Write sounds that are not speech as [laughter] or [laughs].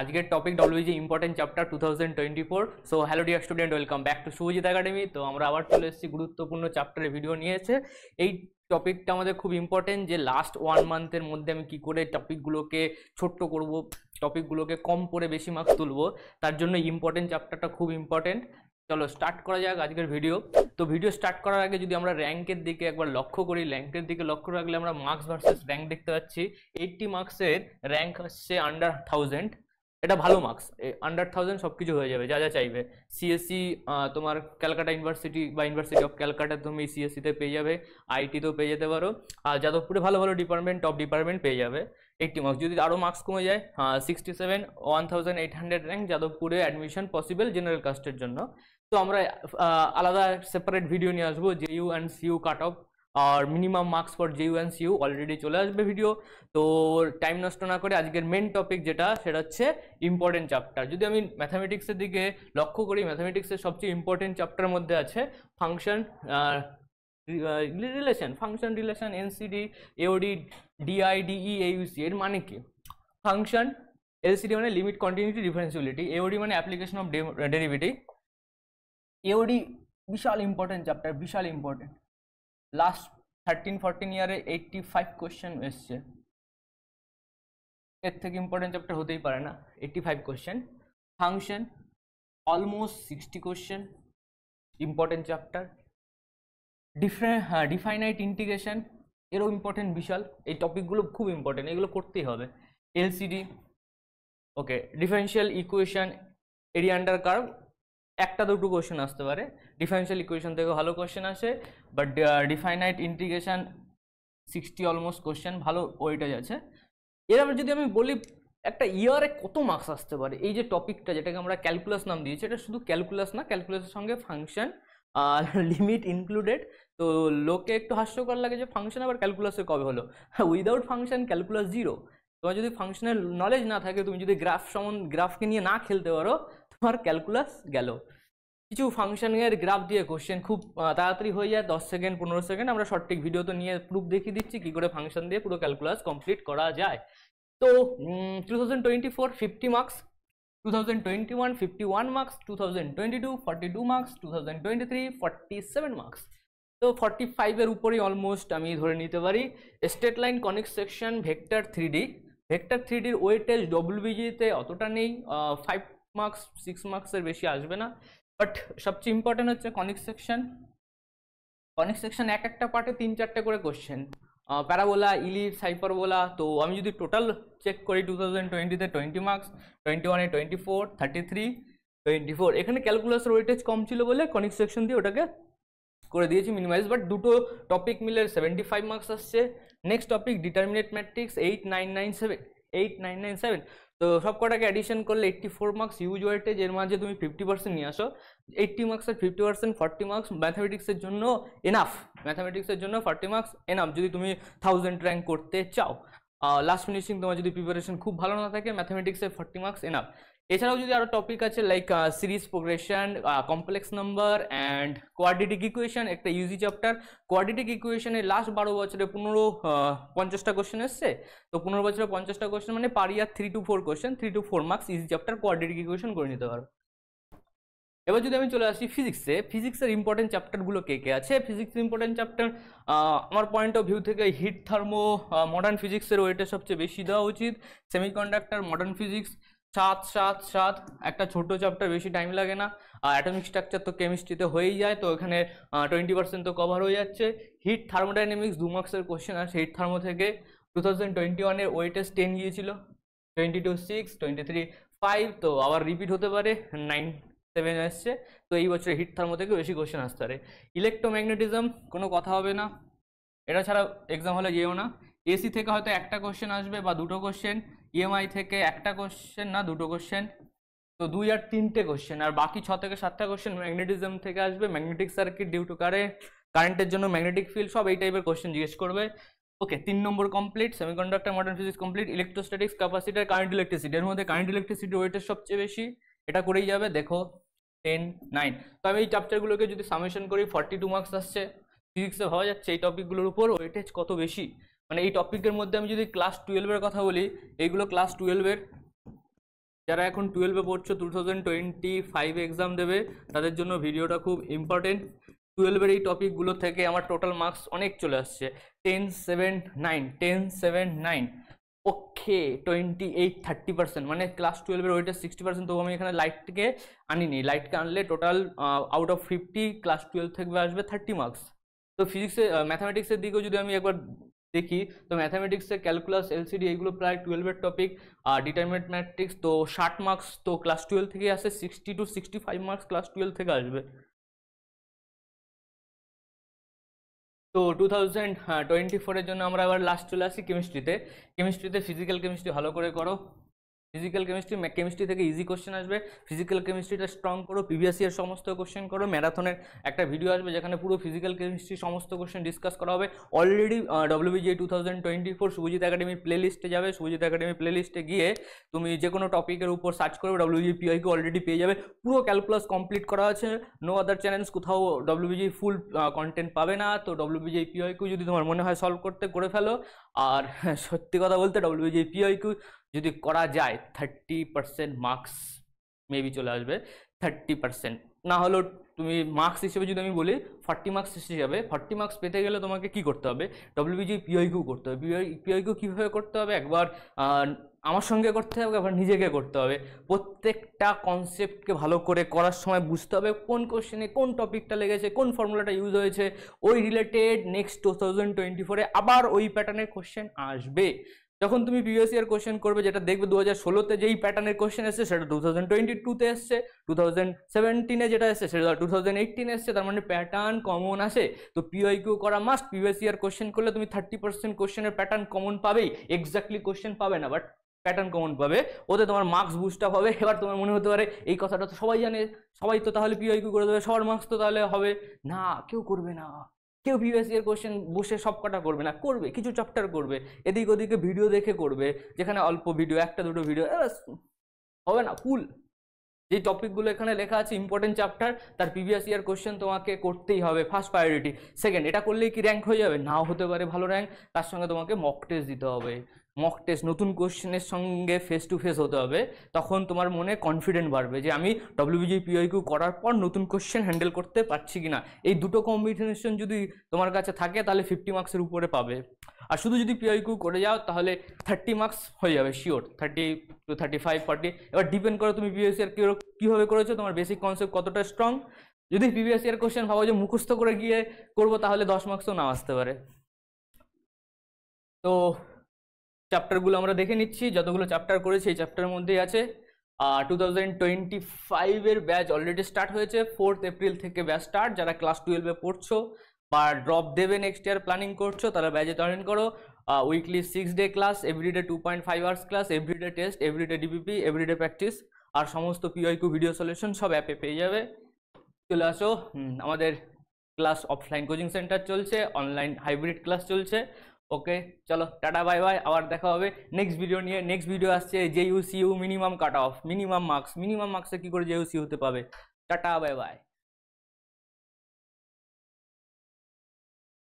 আজকের topic W G important chapter two thousand twenty four so hello dear student welcome back to Subhajit academy তো আমরা আবার চলে এসেছি গুরুত্বপূর্ণ চ্যাপ্টারের ভিডিও নিয়েছে এই টপিকটা আমাদের খুব ইম্পর্টেন্ট যে লাস্ট ওয়ান মান্থের মধ্যে আমি কি করে টপিকগুলোকে ছোট্ট করব টপিকগুলোকে কম করে বেশি মার্কস তুলব তার জন্য ইম্পর্টেন্ট চ্যাপ্টারটা খুব ইম্পর্টেন্ট চলো স্টার্ট করা যাক আজকের ভিডিও তো ভিডিও স্টার্ট করার আগে যদি আমরা র্যাঙ্কের দিকে একবার লক্ষ্য করি র্যাঙ্কের দিকে লক্ষ্য রাখলে আমরা মার্কস ভার্সেস র্যাঙ্ক দেখতে পাচ্ছি এইটটি মার্কসের র্যাঙ্ক হচ্ছে আন্ডার থাউজেন্ড এটা ভালো মার্কস আন্ডার থাউজেন্ড সব কিছু হয়ে যাবে যা যা চাইবে সিএসসি e, তোমার ক্যালকাটা ইউনিভার্সিটি বা ইউনিভার্সিটি অফ ক্যালকাটা তুমি সিএসসিতে e পেয়ে যাবে আইটিতেও পেয়ে যেতে পারো আর যাদবপুরে ভালো ভালো ডিপার্টমেন্ট টপ ডিপার্টমেন্ট পেয়ে যাবে এইটটি মার্কস যদি আরও মার্কস কমে যায় sixty seven one thousand eight hundred rank যাদবপুরে অ্যাডমিশন পসিবল জেনারেল কাস্টের জন্য তো আমরা আলাদা সেপারেট ভিডিও নিয়ে আসবো JU U and CU cut off আর minimum marks for JU and CU already চলে আসবে ভিডিও তো টাইম নষ্ট না করে আজকের মেন টপিক যেটা সেটা হচ্ছে ইম্পর্টেন্ট চ্যাপ্টার যদি আমি ম্যাথামেটিক্সের দিকে লক্ষ্য করি ম্যাথামেটিক্সের সবচেয়ে ইম্পর্টেন্ট চ্যাপ্টার মধ্যে আছে function relation function relation NCD AOD DIDE AUC এর মানে কি ফাংশন এলসিডি মানে লিমিট কন্টিনিউটি ডিফারেন্সিবিলিটি এওডি মানে অ্যাপ্লিকেশন অফ ডেরিভেটিভ এওডি বিশাল ইম্পর্টেন্ট চ্যাপ্টার বিশাল ইম্পর্টেন্ট লাস্ট থার্টিন ফোরটিন ইয়ারে এইটটি ফাইভ কোয়েশ্চেন এসছে এর থেকে ইম্পর্টেন্ট চ্যাপ্টার হতেই পারে না eighty five question function almost sixty question important chapter different হ্যাঁ ডিফাইনাইট ইন্টিগ্রেশন এরও ইম্পর্টেন্ট বিশাল এই টপিকগুলো খুব ইম্পর্টেন্ট এগুলো করতেই হবে LCD okay differential equation area under curve একটা দুটো কোয়েশ্চেন আসতে পারে ডিফারেন্সিয়াল ইকুয়েশন থেকে ভালো কোশ্চেন আসে but definite integration sixty almost question ভালো ওয়েটেজ আছে এরপর যদি আমি বলি একটা ইয়ারে কত মার্কস আসতে পারে এই যে টপিকটা যেটাকে আমরা ক্যালকুলাস নাম দিয়েছি এটা শুধু ক্যালকুলাস না ক্যালকুলাসের সঙ্গে ফাংশন আর লিমিট [laughs] ইনক্লুডেড তো লোকে একটু হাস্যকর লাগে যে ফাংশন আবার ক্যালকুলাসে কবে হলো উইদাউট ফাংশন ক্যালকুলাস জিরো তোমার যদি ফাংশনের নলেজ না থাকে তুমি যদি গ্রাফ সম্বন্ধে গ্রাফকে নিয়ে না খেলতে পারো আমার ক্যালকুলাস গেল কিছু ফাংশনের গ্রাফ দিয়ে কোশ্চেন খুব তাড়াতাড়ি হয়ে যায় দশ সেকেন্ড পনেরো সেকেন্ড আমরা সঠিক ভিডিও তো নিয়ে প্রুফ দেখিয়ে দিচ্ছি কী করে ফাংশন দিয়ে পুরো ক্যালকুলাস কমপ্লিট করা যায় তো two thousand twenty four fifty marks two thousand twenty one fifty one marks two thousand twenty two forty two marks two thousand twenty three seven marks তো ফর্টি ফাইভের উপরেই অলমোস্ট আমি ধরে নিতে পারি straight line conic section vector three D vector three ডির weightage ডব্লিউবিজিতে অতটা নেই ফাইভ মার্কস সিক্স মার্কসের বেশি আসবে না বাট সবচেয়ে ইম্পর্টেন্ট হচ্ছে কনিক সেকশন কনিক সেকশন এক একটা পার্টে তিন চারটে করে কোশ্চেন প্যারাবোলা ইলিট সাইপারবোলা তো আমি যদি টোটাল চেক করি টু থাউজেন্ড টোয়েন্টিতে টোয়েন্টি মার্কস টোয়েন্টি ওয়ানে twenty four thirty three twenty four এখানে ক্যালকুলাস ওয়েটেজ কম ছিল বলে কনিক সেকশন দিয়ে ওটাকে করে দিয়েছি মিনিমাইজ বাট দুটো টপিক মিলে সেভেন্টি ফাইভ মার্কস আসছে next topic determinant matrix eight nine nine seven eight nine nine seven তো সব কটাকে অ্যাডিশন করলে eighty four marks use weightage এর মাঝে তুমি ফিফটি পার্সেন্ট নিয়ে আসো এইট্টি মার্কস আর ফিফটি পার্সেন্ট ফর্টি মার্কস ম্যাথামেটিক্সের জন্য এনাফ ম্যাথামেটিক্সের জন্য ফর্টি মার্কস এনাফ যদি তুমি থাউজেন্ড র্যাঙ্ক করতে চাও লাস্ট ফিনিশিং তোমার যদি প্রিপারেশন খুব ভালো না থাকে ম্যাথামেটিক্সের ফর্টি মার্কস এনাফ এছাড়াও যদি আরও টপিক আছে like series progression complex number and quadratic equation একটা ইউজি চ্যাপ্টার কোয়াড্রেটিক ইকুয়েশনে লাস্ট বারো বছরে পনেরো uh, পঞ্চাশটা কোশ্চেন এসছে তো পনেরো বছরে পঞ্চাশটা কোশ্চেন মানে per year three two four question three two four marks huge chapter quadratic equation করে নিতে পারবে এবার যদি আমি চলে আসি ফিজিক্সে ফিজিক্সের ইম্পর্টেন্ট চ্যাপ্টারগুলো কে কে আছে ফিজিক্সের ইম্পর্টেন্ট চ্যাপ্টার আমার পয়েন্ট অফ ভিউ থেকে হিট থার্মো মডার্ন ফিজিক্সের ওয়েটা সবচেয়ে বেশি দেওয়া উচিত সেমিকন্ডাক্টর মডার্ন ফিজিক্স সাত সাত সাত একটা ছোট চ্যাপ্টার বেশি টাইম লাগে না আর অ্যাটমিক স্ট্রাকচার তো কেমিস্ট্রিতে হয়েই যায় তো এখানে টোয়েন্টি পার্সেন্ট তো কভার হয়ে যাচ্ছে হিট থার্মোডাইনামিক্স দু মার্ক্সের কোশ্চেন আর হিট থার্মো থেকে টু থাউজেন্ড টোয়েন্টি ওয়ানের ওয়েটেস্ট টেন গিয়েছিল twenty two six twenty three five তো আবার রিপিট হতে পারে নাইন সেভেন আসছে তো এই বছরে হিট থার্মো থেকে বেশি কোশ্চেন আসতে পারে ইলেকট্রোম্যাগনেটিজম কোনো কথা হবে না এটা ছাড়া এক্সাম হলে যেও না এসি থেকে হয়তো একটা কোশ্চেন আসবে বা দুটো কোশ্চেন ইএমআই e থেকে একটা কোশ্চেন না দুটো কোশ্চেন তো দুই আর তিনটে কোশ্চেন আর বাকি ছ থেকে সাতটা কোশ্চেন ম্যাগনেটিজম থেকে আসবে ম্যাগনেটিক সার্কিট ডিউ টু কারে কারেন্টের জন্য ম্যাগনেটিক ফিল্ড সব এই টাইপের কোশ্চেন জিজ্ঞেস করবে ওকে তিন নম্বর complete semiconductor modern physics complete electrostatics capacitor current electricity এর মধ্যে কারেন্ট ইলেকট্রিসিটি ওয়েটের সবচেয়ে বেশি এটা করেই যাবে দেখো টেন নাইন তো আমি এই চ্যাপ্টারগুলোকে যদি সামেশন করি ফর্টি টু মার্কস আসছে ফিজিক্সে ভাবা যাচ্ছে এই টপিকগুলোর উপর ওয়েটেজ কত বেশি মানে এই টপিকের মধ্যে আমি যদি ক্লাস টুয়েলভের কথা বলি এইগুলো ক্লাস টুয়েলভের যারা এখন টুয়েলভে পড়ছো টু থাউজেন্ড টোয়েন্টি ফাইভে এক্সাম দেবে তাদের জন্য ভিডিওটা খুব ইম্পর্টেন্ট টুয়েলভের এই টপিকগুলো থেকে আমার টোটাল মার্কস অনেক চলে আসছে ten seven nine ten seven nine okay twenty eight thirty percent মানে ক্লাস টুয়েলভের ওইটা সিক্সটি পার্সেন্ট তবু আমি এখানে লাইটকে আনিনি লাইটকে আনলে total out of fifty class twelve থেকে আসবে থার্টি মার্কস তো ফিজিক্সে ম্যাথামেটিক্সের দিকেও যদি আমি একবার দেখি তো ম্যাথামেটিক্সে ক্যালকুলাস এলসিডি এইগুলো প্রায় টুয়েলভের টপিক আর ডিটারমেন্ট ম্যাট্রিক্স তো ষাট মার্কস তো ক্লাস টুয়েলভ থেকে আসে sixty two sixty five marks class twelve থেকে আসবে তো টু থাউজেন্ড টোয়েন্টি ফোরের জন্য আমরা আবার লাস্ট চলে আসি কেমিস্ট্রিতে কেমিস্ট্রিতে ফিজিক্যাল কেমিস্ট্রি ভালো করে করো ফিজিক্যাল কেমিস্ট্রি কেমিস্ট্রি থেকে ইজি কোশ্চেন আসবে ফিজিক্যাল কেমিস্ট্রিটা স্ট্রং করো প্রিভিয়াস ইয়ার সমস্ত কোশ্চেন করো ম্যারাথনের একটা ভিডিও আসবে যেখানে পুরো ফিজিক্যাল কেমিস্ট্রি সমস্ত কোশ্চেন ডিসকাস করা হবে already WBJEE two thousand twenty four Subhajit একাডেমির প্লেলিস্টে যাবে সুভজিৎ একাডেমির প্লেলিস্টে গিয়ে তুমি যে কোনো টপিকের উপর সার্চ করবে ডব্লিউজি পিআইকে অলরেডি পেয়ে যাবে পুরো ক্যালকুলাস কমপ্লিট করা আছে নো আদার চ্যানেলস কোথাও ডব্লিউবিজি ফুল কন্টেন্ট পাবে না তো ডব্লিউবিজি পিআইকেও যদি তোমার মনে হয় সলভ করতে করে ফেলো আর হ্যাঁ, সত্যি কথা বলতে ডব্লিউজি পিওইকিউ যদি করা যায় থার্টি পার্সেন্ট মার্কস মেবি চলে আসবে থার্টি পার্সেন্ট না হলেও তুমি মার্কস হিসেবে যদি আমি বলি ফার্টি মার্কস হিসেবে ফার্টি মার্কস পেতে গেলে তোমাকে কি করতে হবে ডব্লিউবিজি কিউ করতে হবে কিউ কীভাবে করতে হবে একবার আমার সঙ্গে করতে হবে আবার নিজেকে করতে হবে প্রত্যেকটা কনসেপ্টকে ভালো করে করার সময় বুঝতে হবে কোন কোশ্চেনে কোন টপিকটা লেগেছে কোন ফর্মুলাটা ইউজ হয়েছে ওই related next two thousand twenty ফোরে আবার ওই প্যাটার্নের কোশ্চেন আসবে যখন তুমি প্রিভিয়াস ইয়ার কোশ্চেন করবে যেটা দেখবে দু হাজার ষোলোতে যেই প্যাটার্নের কোশ্চেন এসছে সেটা টু থাউজেন্ড টোয়েন্টি টুতে এসছে টু থাউজেন্ড সেভেন্টিনে যেটা এসছে সেটা টু থাউজেন্ড এইটিনে এসছে তার মানে প্যাটার্ন কমন আসে তো কিউ করা মাস্ট প্রিভিয়াস ইয়ার কোশ্চেন করলে তুমি থার্টি পার্সেন্ট কোশ্চেনের প্যাটার্ন কমন পাবেই এক্স্যাক্টলি কোশ্চেন পাবে না বাট প্যাটার্ন কমন পাবে ওতে তোমার মার্কস বুস্ট আপ হবে এবার তোমার মনে হতে পারে এই কথাটা তো সবাই জানে সবাই তো তাহলে কিউ করে দেবে সবার মার্কস তো তাহলে হবে না কেউ করবে না কেউ প্রিভিয়াস ইয়ার কোয়েশ্চেন বসে সব কটা করবে না করবে কিছু চ্যাপ্টার করবে এদিক ওদিকে ভিডিও দেখে করবে যেখানে অল্প ভিডিও একটা দুটো ভিডিও হবে না কুল যে টপিকগুলো এখানে লেখা আছে ইম্পর্টেন্ট চ্যাপ্টার তার প্রিভিয়াস ইয়ার কোয়েশ্চেন তোমাকে করতেই হবে ফার্স্ট প্রায়োরিটি সেকেন্ড এটা করলেই কি র্যাঙ্ক হয়ে যাবে নাও হতে পারে ভালো র্যাঙ্ক তার সঙ্গে তোমাকে মক টেস্ট দিতে হবে মক টেস্ট নতুন কোশ্চেনের সঙ্গে ফেস টু ফেস হতে হবে তখন তোমার মনে কনফিডেন্ট বাড়বে যে আমি ডব্লিউবিজি পিওইকিউ করার পর নতুন কোশ্চেন হ্যান্ডেল করতে পারছি কি না এই দুটো কম্বিনেশন যদি তোমার কাছে থাকে তাহলে ফিফটি মার্কসের উপরে পাবে আর শুধু যদি পিওইকিউ করে যাও তাহলে থার্টি মার্কস হয়ে যাবে sure thirty two thirty five forty এবার ডিপেন্ড করো তুমি পিওসি আর কীভাবে করেছো তোমার বেসিক কনসেপ্ট কতটা স্ট্রং যদি প্রিভিয়াস ইয়ার কোশ্চেন ভাবো যে মুখস্থ করে গিয়ে করবো তাহলে দশ মার্কসও নাও আসতে পারে তো চ্যাপ্টারগুলো আমরা দেখে নিচ্ছি যতগুলো চ্যাপ্টার করেছি এই চ্যাপ্টারের মধ্যেই আছে টু থাউজেন্ড টোয়েন্টি ফাইভের ব্যাচ অলরেডি স্টার্ট হয়েছে ফোর্থ এপ্রিল থেকে ব্যাচ স্টার্ট যারা ক্লাস টুয়েলভে পড়ছো বা ড্রপ দেবে নেক্সট ইয়ার প্ল্যানিং করছো তারা ব্যাচে জয়েন করো weekly six day class everyday two point five hours class everyday test everyday DBP everyday practice আর সমস্ত পিওয়াইকু ভিডিও সলিউশন সব অ্যাপে পেয়ে যাবে চলে আসো আমাদের ক্লাস অফলাইন কোচিং সেন্টার চলছে অনলাইন হাইব্রিড ক্লাস চলছে ওকে চলো টাটা বাই বাই আবার দেখা হবে নেক্সট ভিডিও নিয়ে নেক্সট ভিডিও আসছে J U C minimum cut off minimum marks minimum মার্কসে কী করে জে ইউ সি হতে পাবে টাটা বাই বাই